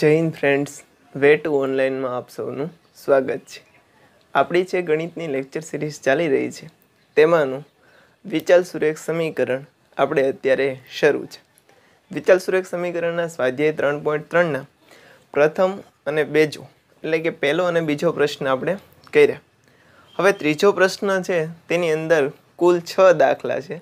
જય Hind friends way to ઓનલાઈનમાં આપ સૌનું સ્વાગત છે આપણી જે ગણિતની લેક્ચર સિરીઝ ચાલી રહી છે તેમાંનું વિચાલ સુરેખ સમીકરણ આપણે અત્યારે શરૂ છે વિચાલ સુરેખ સમીકરણના સ્વાધ્યાય ત્રણ પોઈન્ટ ત્રણના પ્રથમ અને બેજો એટલે કે પહેલો અને બીજો પ્રશ્ન આપણે કર્યા હવે ત્રીજો પ્રશ્ન છે તેની અંદર કુલ છ દાખલા છે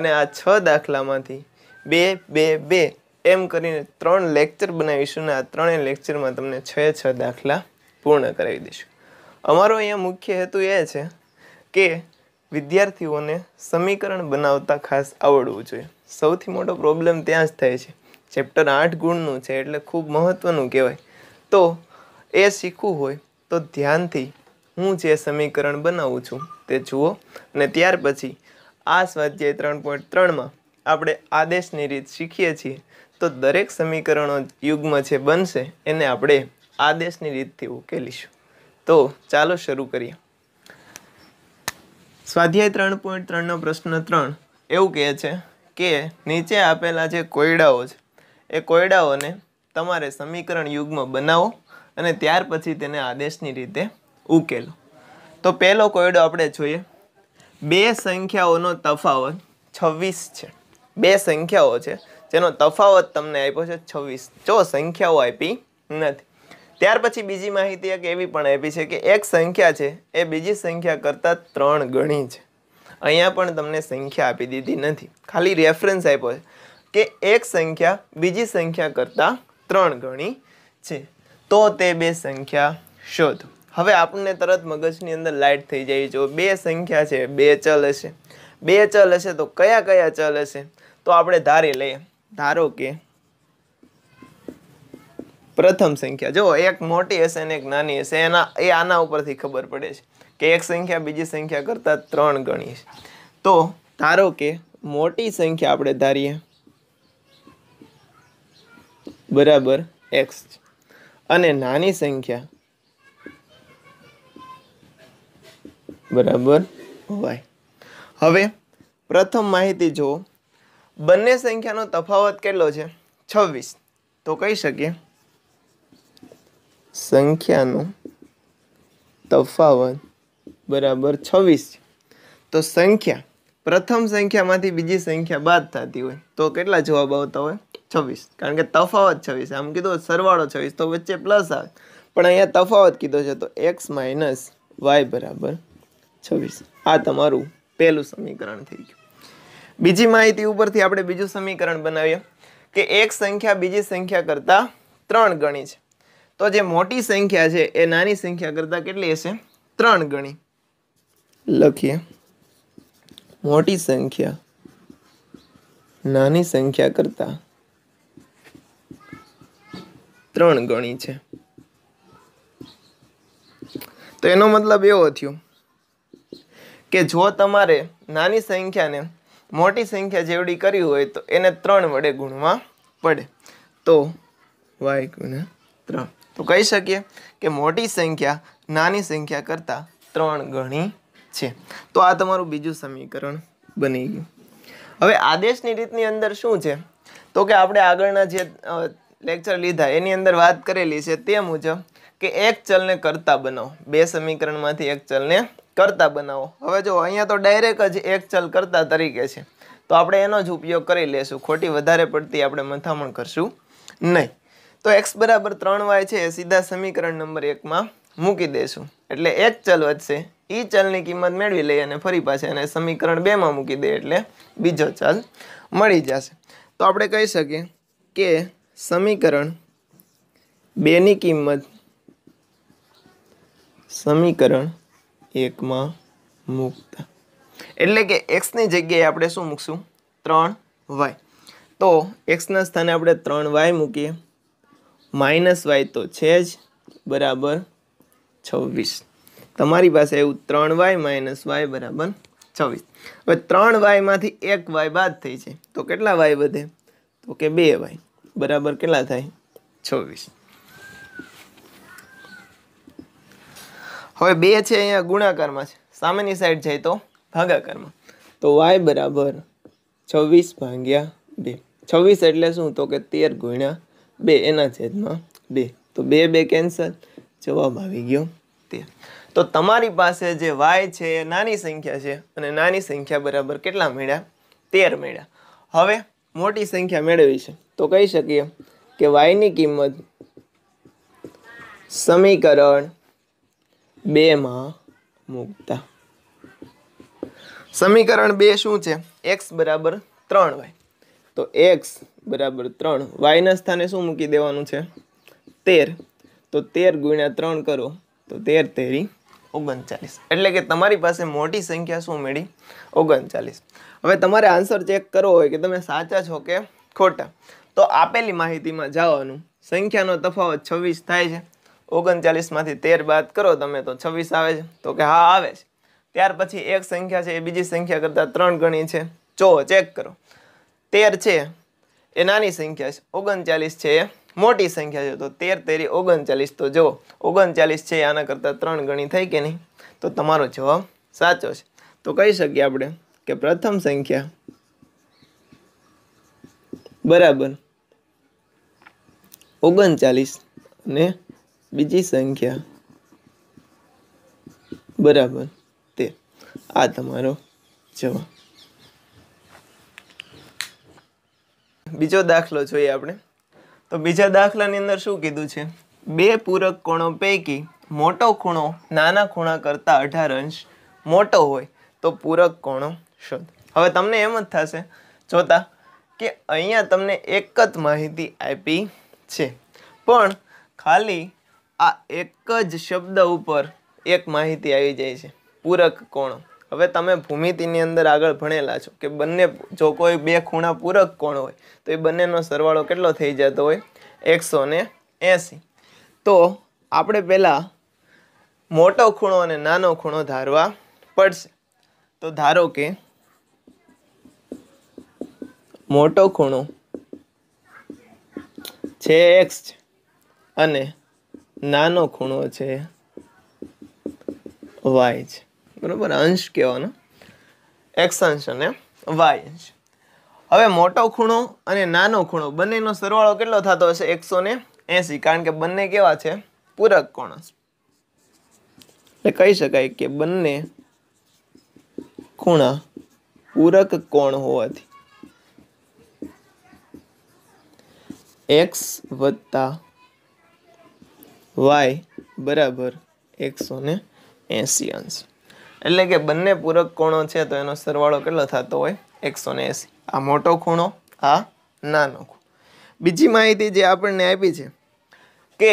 અને આ છ દાખલામાંથી બે બે બે એમ કરીને ત્રણ લેક્ચર બનાવીશું અને આ ત્રણેય લેક્ચરમાં તમને છ છ દાખલા પૂર્ણ કરાવી દઈશું અમારો અહીંયા મુખ્ય હેતુ એ છે કે વિદ્યાર્થીઓને સમીકરણ બનાવતા ખાસ આવડવું જોઈએ સૌથી મોટો પ્રોબ્લેમ ત્યાં જ થાય છે ચેપ્ટર આઠ ગુણનું છે એટલે ખૂબ મહત્ત્વનું કહેવાય તો એ શીખવું હોય તો ધ્યાનથી હું જે સમીકરણ બનાવું છું તે જુઓ અને ત્યાર પછી આ સ્વાધ્યાય ત્રણ પોઈન્ટ ત્રણમાં આપણે આદેશની રીત શીખીએ છીએ તો દરેક સમીકરણો યુગ્મ છે બનશે એને આપણે આદેશની રીતથી ઉકેલીશું તો ચાલો શરૂ કરીએ સ્વાધ્યાય ત્રણ પોઈન્ટ ત્રણનો પ્રશ્ન ત્રણ એવું કહે છે કે નીચે આપેલા જે કોયડાઓ છે એ કોયડાઓને તમારે સમીકરણ યુગ્મ બનાવો અને ત્યાર પછી તેને આદેશની રીતે ઉકેલો તો પહેલો કોયડો આપણે જોઈએ બે સંખ્યાઓનો તફાવત છવ્વીસ છે બે સંખ્યાઓ છે જેનો તફાવત તમને આપ્યો છે છવ્વીસ જો સંખ્યાઓ આપી નથી ત્યાર પછી બીજી માહિતી એક એવી પણ આપી છે કે એક સંખ્યા છે એ બીજી સંખ્યા કરતાં ત્રણ ગણી છે અહીંયા પણ તમને સંખ્યા આપી દીધી નથી ખાલી રેફરન્સ આપ્યો છે કે એક સંખ્યા બીજી સંખ્યા કરતાં ત્રણ ગણી છે તો તે બે સંખ્યા શોધો હવે આપણને તરત મગજની અંદર લાઇટ થઈ જાય જો બે સંખ્યા છે બે ચલ હશે બે ચલ હશે તો કયા કયા ચલ હશે તો આપણે ધારી લઈએ ધારો કે પ્રથમ સંખ્યા જો એક મોટી હશે અને એક નાની હશે એના એ આના ઉપરથી ખબર પડે છે કે એક સંખ્યા બીજી સંખ્યા કરતાં ત્રણ ગણી છે તો ધારો કે મોટી સંખ્યા આપણે ધારીએ બરાબર એક્સ અને નાની સંખ્યા બરાબર વાય હવે પ્રથમ માહિતી જો બંને સંખ્યાનો તફાવત કેટલો છે છવ્વીસ તો કહી શકીએ સંખ્યાનો તફાવત બરાબર છવ્વીસ છે તો સંખ્યા પ્રથમ સંખ્યામાંથી બીજી સંખ્યા બાદ થતી હોય તો કેટલા જવાબ આવતા હોય છવ્વીસ કારણ કે તફાવત છવ્વીસ આમ કીધું સરવાળો છવ્વીસ તો વચ્ચે પ્લસ આવે પણ અહીંયા તફાવત કીધો છે તો એક્સ માઇનસ વાય બરાબર છવ્વીસ આ તમારું પહેલું સમીકરણ થઈ ગયું બીજી માહિતી ઉપરથી આપણે બીજું સમીકરણ બનાવીએ કે એક સંખ્યા બીજી સંખ્યા કરતાં ત્રણ ગણી છે તો જે મોટી સંખ્યા છે એ નાની સંખ્યા કરતાં કેટલી હશે ત્રણ ગણી લખીએ મોટી સંખ્યા નાની સંખ્યા કરતાં ત્રણ ગણી છે તો એનો મતલબ એવો થયો કે જો તમારે નાની સંખ્યાને મોટી સંખ્યા જેવડી કરી હોય તો એને ત્રણ વડે ગુણવા પડે તો વાય ગુણ્યા ત્રણ તો કહી શકીએ કે મોટી સંખ્યા નાની સંખ્યા કરતાં ત્રણ ગણી છે તો આ તમારું બીજું સમીકરણ બની ગયું હવે આદેશની રીતની અંદર શું છે તો કે આપણે આગળના જે લેક્ચર લીધા એની અંદર વાત કરેલી છે તે મુજબ કે એક ચલને કરતા બનાવો બે સમીકરણમાંથી એક ચલને કરતા બનાવો હવે જો અહીંયા તો ડાયરેક્ટ જ એક ચલ કરતા તરીકે છે તો આપણે એનો જ ઉપયોગ કરી લેશું ખોટી વધારે પડતી આપણે મથામણ કરશું નહીં તો એક્સ બરાબર ત્રણ વાય છે એ સીધા સમીકરણ નંબર એકમાં મૂકી દેશું એટલે એક ચલ વધશે એ ચલની કિંમત મેળવી લઈ અને ફરી પાછા અને સમીકરણ બેમાં મૂકી દે એટલે બીજો ચલ મળી જશે તો આપણે કહી શકીએ કે સમીકરણ બેની કિંમત સમીકરણ એકમાં મૂકતા એટલે કે એક્સની જગ્યાએ આપણે શું મૂકશું ત્રણ વાય તો એક્સના સ્થાને આપણે ત્રણ વાય મૂકીએ માઇનસ વાય તો છે જ બરાબર છવ્વીસ તમારી પાસે એવું ત્રણ વાય માઇનસ વાય બરાબર છવ્વીસ હવે ત્રણ વાયમાંથી એક વાય બાદ થઈ છે તો કેટલા વાય વધે તો કે બે વાય બરાબર કેટલા થાય છવ્વીસ હવે બે છે અહીંયા ગુણાકારમાં છે સામેની સાઈડ જાય તો ભાગાકારમાં તો વાય બરાબર છવ્વીસ ભાગ્યા બે છવ્વીસ એટલે શું તો કે તેર ગુણ્યા બે એના છેદમાં બે તો બે બે કેન્સલ જવાબ આવી ગયો તેર તો તમારી પાસે જે વાય છે એ નાની સંખ્યા છે અને નાની સંખ્યા બરાબર કેટલા મળ્યા તેર મળ્યા હવે મોટી સંખ્યા મેળવી છે તો કહી શકીએ કે વાયની કિંમત સમીકરણ બેમાં મૂકતા સમીકરણ બે શું છે એક્સ બરાબર ત્રણ વાય તો એક્સ બરાબર ત્રણ વાયના સ્થાને શું મૂકી દેવાનું છે તેર તો તેર ગુણ્યા ત્રણ કરો તો તેર તેરી ઓગણચાલીસ એટલે કે તમારી પાસે મોટી સંખ્યા શું મેળી ઓગણચાલીસ હવે તમારે આન્સર ચેક કરવો હોય કે તમે સાચા છો કે ખોટા તો આપેલી માહિતીમાં જવાનું સંખ્યાનો તફાવત છવ્વીસ થાય છે ઓગણચાલીસમાંથી તેર બાદ કરો તમે તો છવ્વીસ આવે છે તો કે હા આવે છે ત્યાર પછી એક સંખ્યા છે એ બીજી સંખ્યા કરતાં ત્રણ ગણી છે જો ચેક કરો તેર છે એ નાની સંખ્યા છે ઓગણચાલીસ છે એ મોટી સંખ્યા છે તો તેર તેરી ઓગણચાલીસ તો જો ઓગણચાલીસ છે આના કરતાં ત્રણ ગણી થઈ કે નહીં તો તમારો જવાબ સાચો છે તો કહી શકીએ આપણે કે પ્રથમ સંખ્યા બરાબર ઓગણચાલીસ ને બીજી સંખ્યા બરાબર તે આ તમારો જવાબ બીજો દાખલો જોઈએ આપણે તો બીજા દાખલાની અંદર શું કીધું છે બે પૂરક ખૂણો પૈકી મોટો ખૂણો નાના ખૂણા કરતાં અઢાર અંશ મોટો હોય તો પૂરક કોણો શોધ હવે તમને એમ જ થશે જોતા કે અહીંયા તમને એક જ માહિતી આપી છે પણ ખાલી આ એક જ શબ્દ ઉપર એક માહિતી આવી જાય છે પૂરક કોણો હવે તમે ભૂમિતિની અંદર આગળ ભણેલા છો કે બંને જો કોઈ બે ખૂણા પૂરક કોણ હોય તો એ બંનેનો સરવાળો કેટલો થઈ જતો હોય એકસો ને એંસી તો આપણે પહેલાં મોટો ખૂણો અને નાનો ખૂણો ધારવા પડશે તો ધારો કે મોટો ખૂણો છે એક્સ અને નાનો ખૂણો છે વાય છે બરાબર અંશ કહેવાનો એક્સ અંશ અને વાય અંશ હવે મોટો ખૂણો અને નાનો ખૂણો બંનેનો સરવાળો કેટલો થતો હશે એકસો ને એંસી કારણ કે બંને કેવા છે પૂરક કોણ એટલે કહી શકાય કે બંને ખૂણા પૂરક કોણ હોવાથી એક્સ વત્તા વાય બરાબર એકસો ને એંસી અંશ એટલે કે બંને પૂરક ખૂણો છે તો એનો સરવાળો કેટલો થતો હોય એકસો ને એંસી આ મોટો ખૂણો આ નાનો ખૂણો બીજી માહિતી જે આપણને આપી છે કે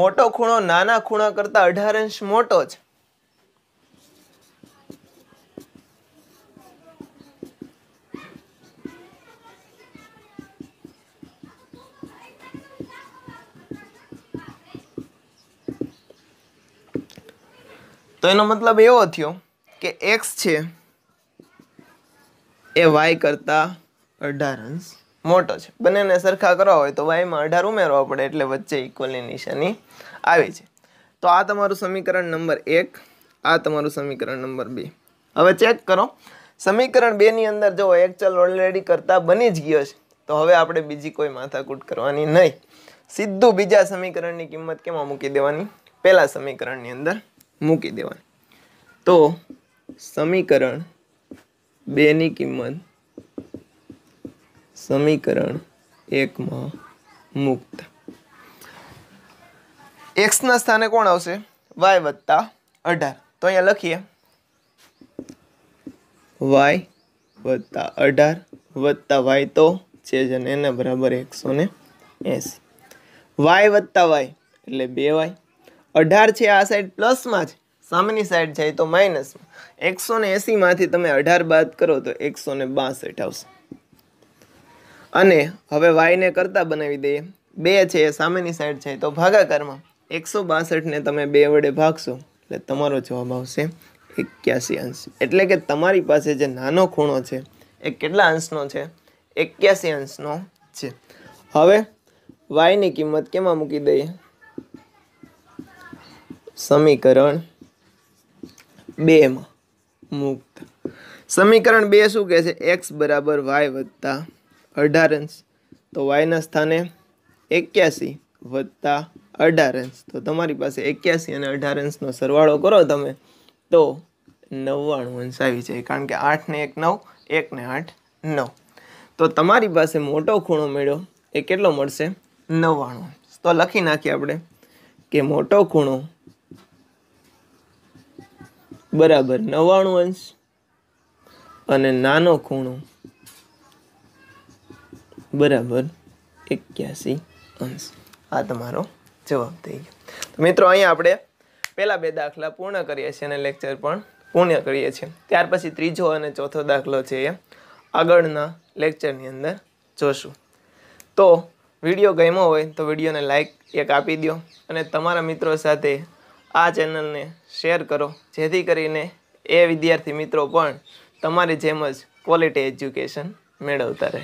મોટો ખૂણો નાના ખૂણા કરતાં અઢાર અંશ મોટો છે તો એનો મતલબ એવો થયો કે એક્સ છે એ વાય કરતાં અઢાર અંશ મોટો છે બંનેને સરખા કરવા હોય તો વાયમાં અઢાર ઉમેરવા પડે એટલે વચ્ચે ઇક્વલની નિશાની આવે છે તો આ તમારું સમીકરણ નંબર એક આ તમારું સમીકરણ નંબર બે હવે ચેક કરો સમીકરણ બેની અંદર જો એક ચલ ઓલરેડી કરતાં બની જ ગયો છે તો હવે આપણે બીજી કોઈ માથાકૂટ કરવાની નહીં સીધું બીજા સમીકરણની કિંમત કેમાં મૂકી દેવાની પહેલાં સમીકરણની અંદર મૂકી દેવાની તો સમીકરણ બેની કિંમત સમીકરણ એકમાં મુક્ત એક્સના સ્થાને કોણ આવશે વાય વત્તા અઢાર તો અહીંયા લખીએ વાય વત્તા અઢાર વત્તા વાય તો છે જ અને એના બરાબર એકસો ને એંસી વાય વત્તા વાય એટલે બે વાય અઢાર છે આ સાઈડ પ્લસમાં છે સામેની સાઈડ જાય તો માઇનસમાં એકસો ને એંસીમાંથી તમે અઢાર બાદ કરો તો એકસો ને બાસઠ આવશે અને હવે વાયને કરતાં બનાવી દઈએ બે છે એ સામેની સાઈડ છે તો ભાગાકારમાં એકસો બાસઠને તમે બે વડે ભાગશો એટલે તમારો જવાબ આવશે એક્યાસી અંશ એટલે કે તમારી પાસે જે નાનો ખૂણો છે એ કેટલા અંશનો છે એક્યાસી અંશનો છે હવે વાયની કિંમત કેમાં મૂકી દઈએ સમીકરણ બેમાં મુક્ત સમીકરણ બે શું કહે છે એક્સ બરાબર વાય વત્તા અઢાર અંશ તો વાયના સ્થાને એક્યાસી વત્તા અઢાર અંશ તો તમારી પાસે એક્યાસી અને અઢાર અંશનો સરવાળો કરો તમે તો નવ્વાણું અંશ આવી જાય કારણ કે આઠને એક નવ એકને આઠ નવ તો તમારી પાસે મોટો ખૂણો મળ્યો એ કેટલો મળશે નવ્વાણું અંશ તો લખી નાખીએ આપણે કે મોટો ખૂણો બરાબર નવાણું અંશ અને નાનો ખૂણો બરાબર એક્યાસી અંશ આ તમારો જવાબ થઈ ગયો તો મિત્રો અહીંયા આપણે પહેલાં બે દાખલા પૂર્ણ કરીએ છીએ અને લેક્ચર પણ પૂર્ણ કરીએ છીએ ત્યાર પછી ત્રીજો અને ચોથો દાખલો છે એ આગળના લેક્ચરની અંદર જોશું તો વિડીયો ગમ્યો હોય તો વિડીયોને લાઇક એક આપી દો અને તમારા મિત્રો સાથે આ ચેનલને શેર કરો જેથી કરીને એ વિદ્યાર્થી મિત્રો પણ તમારી જેમ જ ક્વોલિટી એજ્યુકેશન મેળવતા રહે